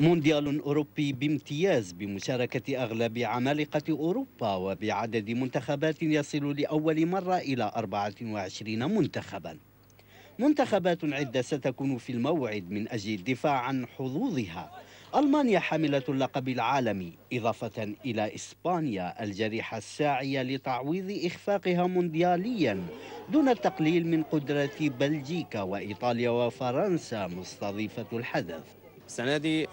مونديال أوروبي بامتياز بمشاركة أغلب عمالقة أوروبا وبعدد منتخبات يصل لأول مرة إلى 24 منتخبا منتخبات عدة ستكون في الموعد من أجل الدفاع عن حظوظها ألمانيا حاملة اللقب العالمي إضافة إلى إسبانيا الجريحة الساعية لتعويض إخفاقها موندياليا دون التقليل من قدرة بلجيكا وإيطاليا وفرنسا مستضيفة الحدث السنة دي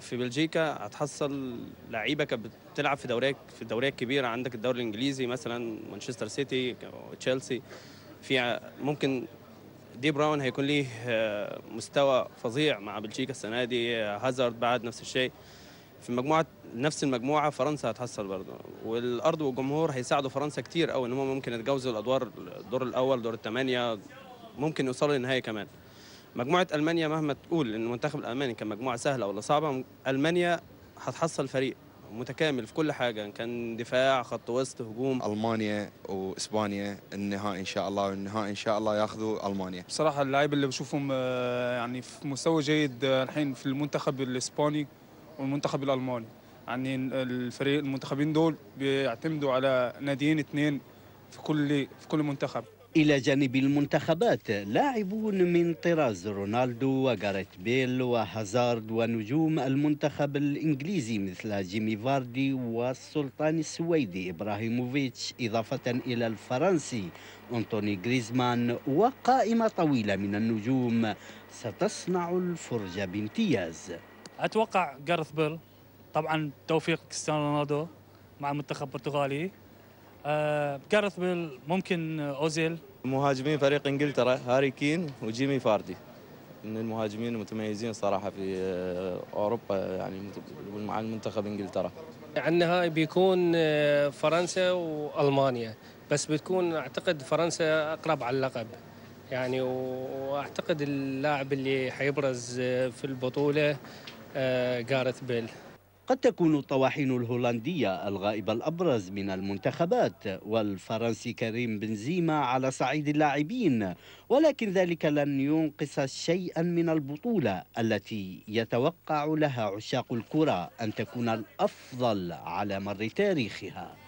في بلجيكا هتحصل لعيبه كانت بتلعب في دوريات في دوريات الكبيره عندك الدوري الانجليزي مثلا مانشستر سيتي تشيلسي في ممكن دي براون هيكون ليه آه، مستوى فظيع مع بلجيكا السنه دي آه، هازارد بعد نفس الشيء في مجموعه نفس المجموعه فرنسا هتحصل برضه والارض والجمهور هيساعدوا فرنسا كتير قوي ان هم ممكن يتجاوزوا الادوار الدور الاول دور الثمانيه ممكن يوصلوا للنهايه كمان مجموعه المانيا مهما تقول ان المنتخب الالماني كان مجموعه سهله ولا صعبه المانيا هتحصل فريق متكامل في كل حاجه ان كان دفاع خط وسط هجوم المانيا واسبانيا النهائي ان شاء الله والنهائي ان شاء الله ياخذوا المانيا بصراحه اللعيبه اللي بشوفهم آه، يعني في مستوى جيد آه، الحين في المنتخب الاسباني والمنتخب الالماني يعني الفريق المنتخبين دول بيعتمدوا على ناديين اثنين في كل في كل منتخب إلى جانب المنتخبات لاعبون من طراز رونالدو وغاريت بيل وهازارد ونجوم المنتخب الإنجليزي مثل جيمي فاردي والسلطان السويدي إبراهيموفيتش إضافة إلى الفرنسي أنطوني غريزمان وقائمة طويلة من النجوم ستصنع الفرجة بامتياز أتوقع جارث بيل طبعا توفيق كريستيانو رونالدو مع المنتخب البرتغالي آه، كارث بيل ممكن اوزيل مهاجمين فريق انجلترا هاري كين وجيمي فاردي من المهاجمين المتميزين صراحه في آه، اوروبا يعني مع المنتخب انجلترا على يعني النهائي بيكون آه، فرنسا والمانيا بس بتكون اعتقد فرنسا اقرب على اللقب يعني واعتقد اللاعب اللي حيبرز في البطوله جارث بيل قد تكون الطواحين الهولندية الغائب الأبرز من المنتخبات والفرنسي كريم بنزيما على صعيد اللاعبين ولكن ذلك لن ينقص شيئا من البطولة التي يتوقع لها عشاق الكرة أن تكون الأفضل على مر تاريخها